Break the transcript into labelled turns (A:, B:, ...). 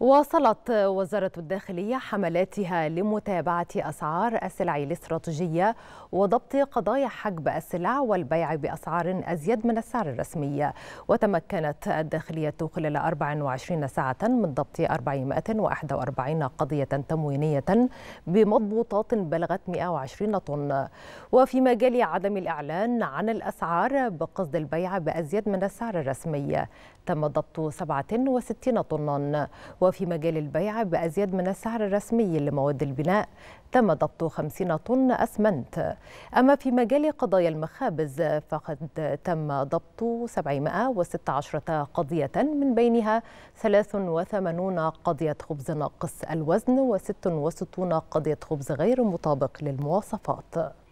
A: واصلت وزارة الداخلية حملاتها لمتابعة أسعار السلع الاستراتيجية وضبط قضايا حجب السلع والبيع بأسعار أزيد من السعر الرسمي وتمكنت الداخلية خلال 24 ساعة من ضبط 441 قضية تموينية بمضبوطات بلغت 120 طن وفي مجال عدم الإعلان عن الأسعار بقصد البيع بأزيد من السعر الرسمي تم ضبط 67 طنا وفي مجال البيع بأزيد من السعر الرسمي لمواد البناء تم ضبط 50 طن أسمنت أما في مجال قضايا المخابز فقد تم ضبط 716 قضية من بينها 83 قضية خبز ناقص الوزن و66 قضية خبز غير مطابق للمواصفات